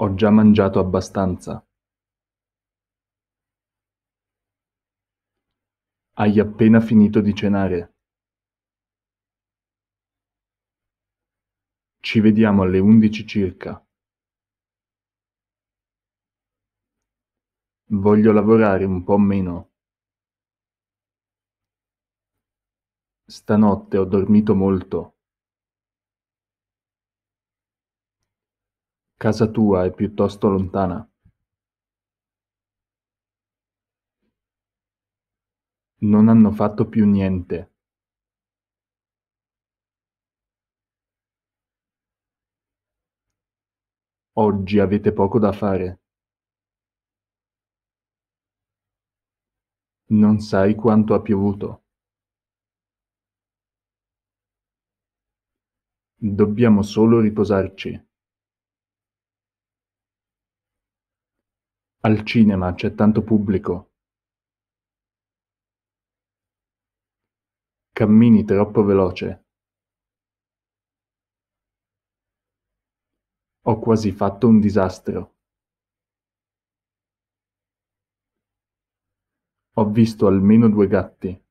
Ho già mangiato abbastanza. Hai appena finito di cenare. Ci vediamo alle undici circa. Voglio lavorare un po' meno. Stanotte ho dormito molto. Casa tua è piuttosto lontana. Non hanno fatto più niente. Oggi avete poco da fare. Non sai quanto ha piovuto. Dobbiamo solo riposarci. Al cinema c'è tanto pubblico. Cammini troppo veloce. Ho quasi fatto un disastro. Ho visto almeno due gatti.